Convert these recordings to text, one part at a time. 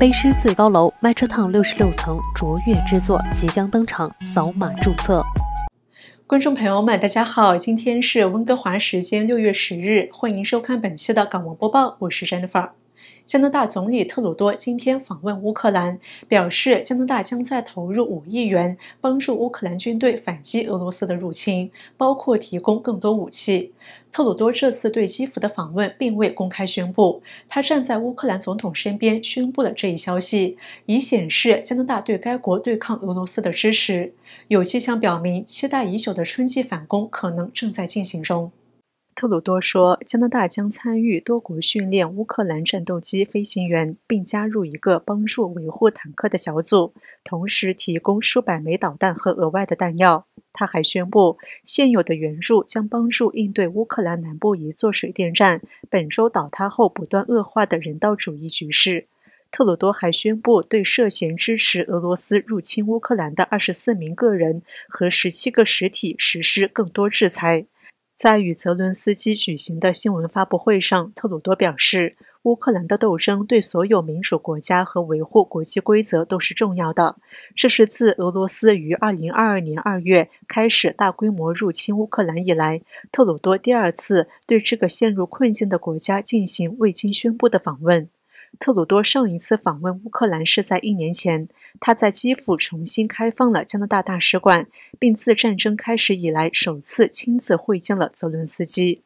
杯狮最高楼，MetroTown 六十六层，卓越之作即将登场，扫码注册。观众朋友们，大家好，今天是温哥华时间六月十日，欢迎收看本期的港闻播报，我是 Jennifer。加拿大总理特鲁多今天访问乌克兰，表示加拿大将再投入五亿元，帮助乌克兰军队反击俄罗斯的入侵，包括提供更多武器。特鲁多这次对基辅的访问并未公开宣布，他站在乌克兰总统身边宣布了这一消息，以显示加拿大对该国对抗俄罗斯的支持。有迹象表明，期待已久的春季反攻可能正在进行中。特鲁多说，加拿大将参与多国训练乌克兰战斗机飞行员，并加入一个帮助维护坦克的小组，同时提供数百枚导弹和额外的弹药。他还宣布，现有的援助将帮助应对乌克兰南部一座水电站本周倒塌后不断恶化的人道主义局势。特鲁多还宣布，对涉嫌支持俄罗斯入侵乌克兰的24名个人和17个实体实施更多制裁。在与泽伦斯基举行的新闻发布会上，特鲁多表示，乌克兰的斗争对所有民主国家和维护国际规则都是重要的。这是自俄罗斯于2022年2月开始大规模入侵乌克兰以来，特鲁多第二次对这个陷入困境的国家进行未经宣布的访问。特鲁多上一次访问乌克兰是在一年前，他在基辅重新开放了加拿大大使馆，并自战争开始以来首次亲自会见了泽伦斯基。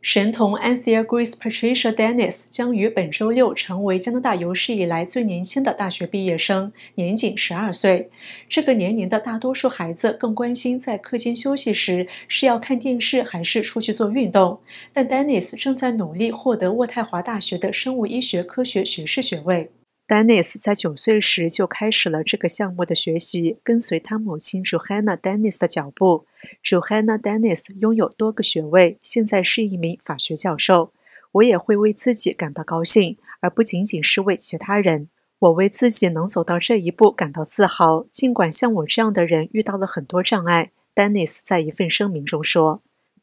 神童 Anthea Grace Patricia Dennis 将于本周六成为加拿大有史以来最年轻的大学毕业生，年仅十二岁。这个年龄的大多数孩子更关心在课间休息时是要看电视还是出去做运动，但 Dennis 正在努力获得渥太华大学的生物医学科学学士学位。丹尼斯在九岁时就开始了这个项目的学习，跟随他母亲 Joanna Dennis 的脚步。Joanna Dennis 拥有多个学位，现在是一名法学教授。我也会为自己感到高兴，而不仅仅是为其他人。我为自己能走到这一步感到自豪，尽管像我这样的人遇到了很多障碍。丹尼斯在一份声明中说。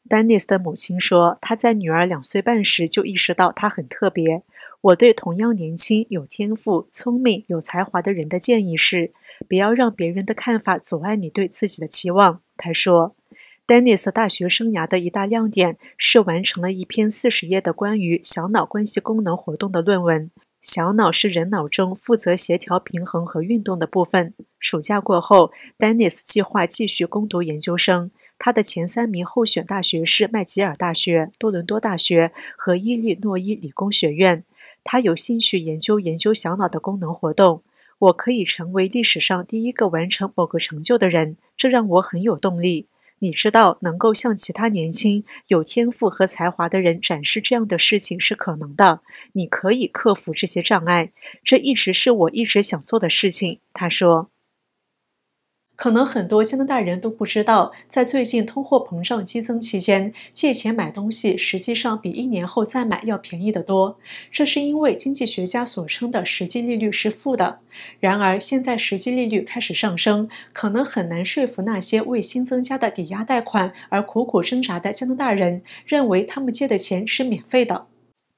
丹尼斯的母亲说：“她在女儿两岁半时就意识到她很特别。我对同样年轻、有天赋、聪明、有才华的人的建议是，不要让别人的看法阻碍你对自己的期望。”他说丹尼斯大学生涯的一大亮点是完成了一篇四十页的关于小脑关系功能活动的论文。小脑是人脑中负责协调平衡和运动的部分。暑假过后丹尼斯计划继续攻读研究生。”他的前三名候选大学是麦吉尔大学、多伦多大学和伊利诺伊理工学院。他有兴趣研究研究小脑的功能活动。我可以成为历史上第一个完成某个成就的人，这让我很有动力。你知道，能够向其他年轻、有天赋和才华的人展示这样的事情是可能的。你可以克服这些障碍，这一直是我一直想做的事情。他说。可能很多加拿大人都不知道，在最近通货膨胀激增期间，借钱买东西实际上比一年后再买要便宜的多。这是因为经济学家所称的实际利率是负的。然而，现在实际利率开始上升，可能很难说服那些为新增加的抵押贷款而苦苦挣扎的加拿大人，认为他们借的钱是免费的。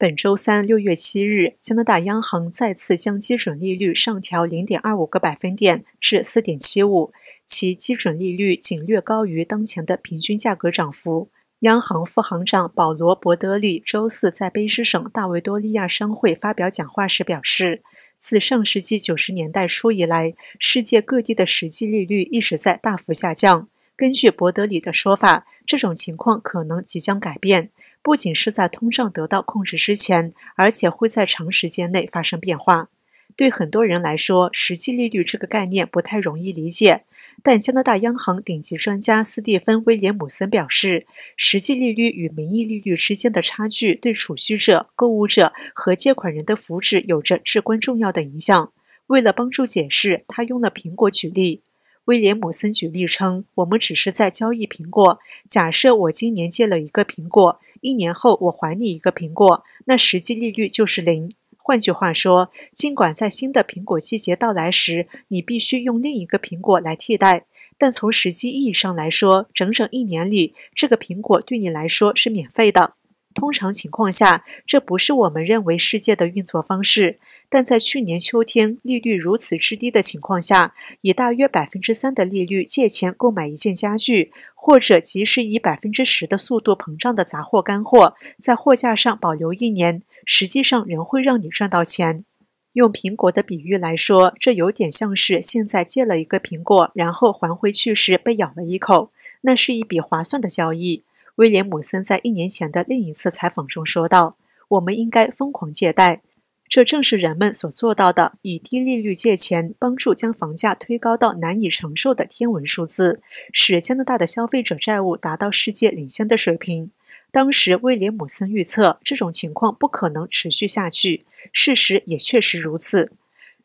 本周三，六月七日，加拿大央行再次将基准利率上调零点二五个百分点至四点七五，其基准利率仅略高于当前的平均价格涨幅。央行副行长保罗·博德里周四在卑诗省大维多利亚商会发表讲话时表示，自上世纪九十年代初以来，世界各地的实际利率一直在大幅下降。根据博德里的说法，这种情况可能即将改变。不仅是在通胀得到控制之前，而且会在长时间内发生变化。对很多人来说，实际利率这个概念不太容易理解。但加拿大央行顶级专家斯蒂芬·威廉姆森表示，实际利率与名义利率之间的差距对储蓄者、购物者和借款人的福祉有着至关重要的影响。为了帮助解释，他用了苹果举例。威廉姆森举例称：“我们只是在交易苹果。假设我今年借了一个苹果。”一年后我还你一个苹果，那实际利率就是零。换句话说，尽管在新的苹果季节到来时，你必须用另一个苹果来替代，但从实际意义上来说，整整一年里，这个苹果对你来说是免费的。通常情况下，这不是我们认为世界的运作方式。但在去年秋天利率如此之低的情况下，以大约百分之三的利率借钱购买一件家具，或者即使以百分之十的速度膨胀的杂货干货，在货架上保留一年，实际上仍会让你赚到钱。用苹果的比喻来说，这有点像是现在借了一个苹果，然后还回去时被咬了一口，那是一笔划算的交易。威廉姆森在一年前的另一次采访中说道：“我们应该疯狂借贷。”这正是人们所做到的：以低利率借钱，帮助将房价推高到难以承受的天文数字，使加拿大的消费者债务达到世界领先的水平。当时，威廉姆森预测这种情况不可能持续下去，事实也确实如此。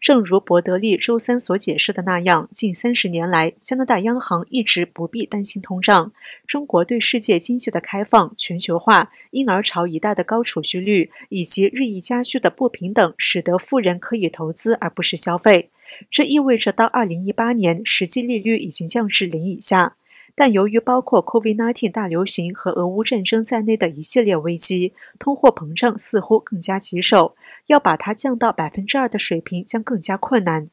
正如伯德利周三所解释的那样，近三十年来，加拿大央行一直不必担心通胀。中国对世界经济的开放、全球化、婴儿潮一代的高储蓄率以及日益加剧的不平等，使得富人可以投资而不是消费。这意味着到二零一八年，实际利率已经降至零以下。但由于包括 COVID-19 大流行和俄乌战争在内的一系列危机，通货膨胀似乎更加棘手，要把它降到百分之二的水平将更加困难。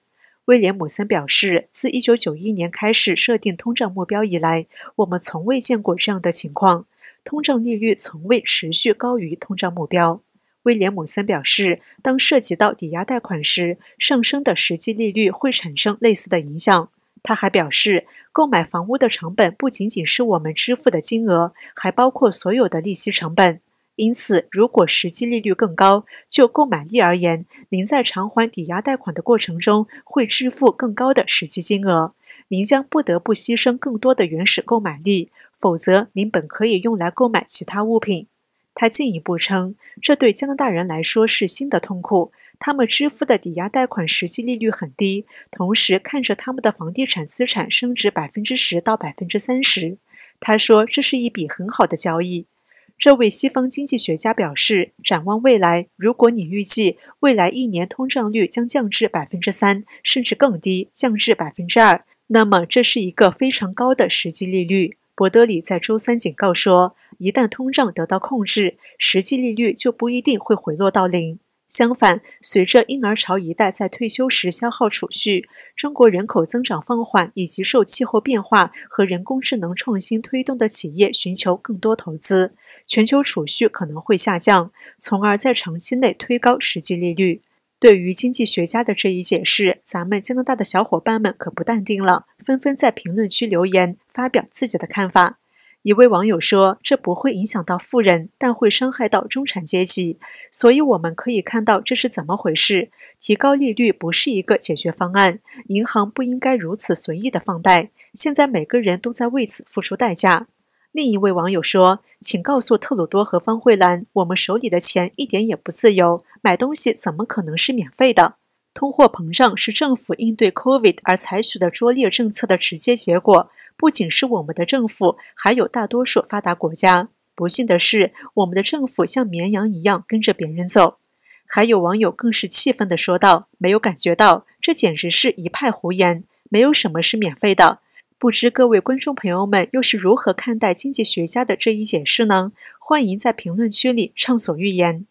威廉姆森表示，自1991年开始设定通胀目标以来，我们从未见过这样的情况，通胀利率从未持续高于通胀目标。威廉姆森表示，当涉及到抵押贷款时，上升的实际利率会产生类似的影响。他还表示，购买房屋的成本不仅仅是我们支付的金额，还包括所有的利息成本。因此，如果实际利率更高，就购买力而言，您在偿还抵押贷款的过程中会支付更高的实际金额。您将不得不牺牲更多的原始购买力，否则您本可以用来购买其他物品。他进一步称，这对加拿大人来说是新的痛苦。他们支付的抵押贷款实际利率很低，同时看着他们的房地产资产升值百分之十到百分之三十。他说：“这是一笔很好的交易。”这位西方经济学家表示：“展望未来，如果你预计未来一年通胀率将降至百分之三，甚至更低，降至百分之二，那么这是一个非常高的实际利率。”博德里在周三警告说：“一旦通胀得到控制，实际利率就不一定会回落到零。”相反，随着婴儿潮一代在退休时消耗储蓄，中国人口增长放缓，以及受气候变化和人工智能创新推动的企业寻求更多投资，全球储蓄可能会下降，从而在长期内推高实际利率。对于经济学家的这一解释，咱们加拿大的小伙伴们可不淡定了，纷纷在评论区留言发表自己的看法。一位网友说：“这不会影响到富人，但会伤害到中产阶级。所以我们可以看到这是怎么回事。提高利率不是一个解决方案，银行不应该如此随意的放贷。现在每个人都在为此付出代价。”另一位网友说：“请告诉特鲁多和方慧兰，我们手里的钱一点也不自由，买东西怎么可能是免费的？通货膨胀是政府应对 COVID 而采取的拙劣政策的直接结果。”不仅是我们的政府，还有大多数发达国家。不幸的是，我们的政府像绵羊一样跟着别人走。还有网友更是气愤地说道：“没有感觉到，这简直是一派胡言。没有什么是免费的。”不知各位观众朋友们又是如何看待经济学家的这一解释呢？欢迎在评论区里畅所欲言。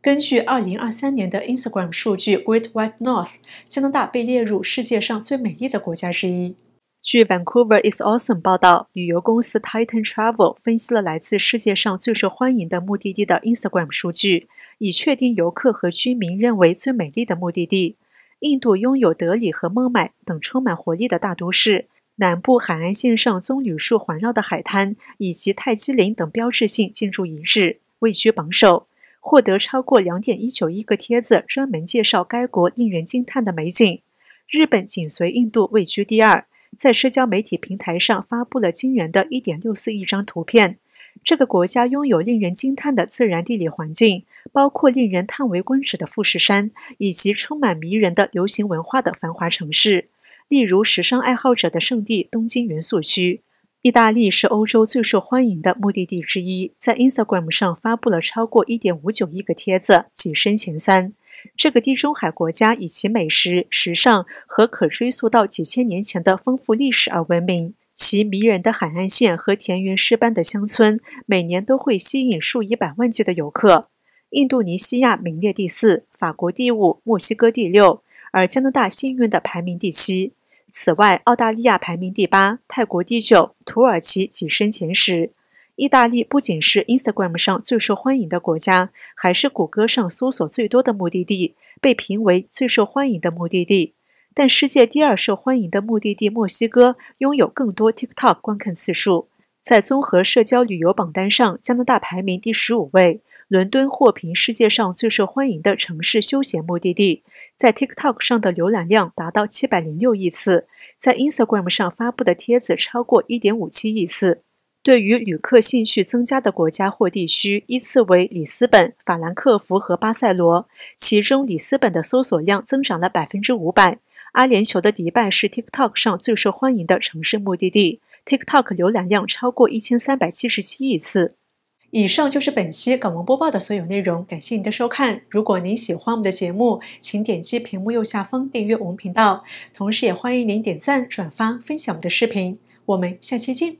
根据2023年的 Instagram 数据，《Great White North》加拿大被列入世界上最美丽的国家之一。据 Vancouver is Awesome 报道，旅游公司 Titan Travel 分析了来自世界上最受欢迎的目的地的 Instagram 数据，以确定游客和居民认为最美丽的目的地。印度拥有德里和孟买等充满活力的大都市，南部海岸线上棕榈树环绕的海滩以及泰姬陵等标志性建筑遗址位居榜首，获得超过2.19亿个帖子，专门介绍该国令人惊叹的美景。日本紧随印度，位居第二。在社交媒体平台上发布了惊人的一点六四亿张图片。这个国家拥有令人惊叹的自然地理环境，包括令人叹为观止的富士山，以及充满迷人的流行文化的繁华城市，例如时尚爱好者的圣地东京元素区。意大利是欧洲最受欢迎的目的地之一，在 Instagram 上发布了超过一点五九亿个帖子，跻身前三。这个地中海国家以其美食、时尚和可追溯到几千年前的丰富历史而闻名。其迷人的海岸线和田园诗般的乡村每年都会吸引数以百万计的游客。印度尼西亚名列第四，法国第五，墨西哥第六，而加拿大幸运的排名第七。此外，澳大利亚排名第八，泰国第九，土耳其跻身前十。意大利不仅是 Instagram 上最受欢迎的国家，还是谷歌上搜索最多的目的地，被评为最受欢迎的目的地。但世界第二受欢迎的目的地墨西哥拥有更多 TikTok 观看次数。在综合社交旅游榜单上，加拿大排名第十五位。伦敦获评世界上最受欢迎的城市休闲目的地，在 TikTok 上的浏览量达到七百零六亿次，在 Instagram 上发布的帖子超过一点五七亿次。对于旅客兴趣增加的国家或地区，依次为里斯本、法兰克福和巴塞罗。其中，里斯本的搜索量增长了百分之五百。阿联酋的迪拜是 TikTok 上最受欢迎的城市目的地，TikTok 浏览量超过一千三百七十七亿次。以上就是本期港闻播报的所有内容，感谢您的收看。如果您喜欢我们的节目，请点击屏幕右下方订阅我们频道，同时也欢迎您点赞、转发、分享我们的视频。我们下期见。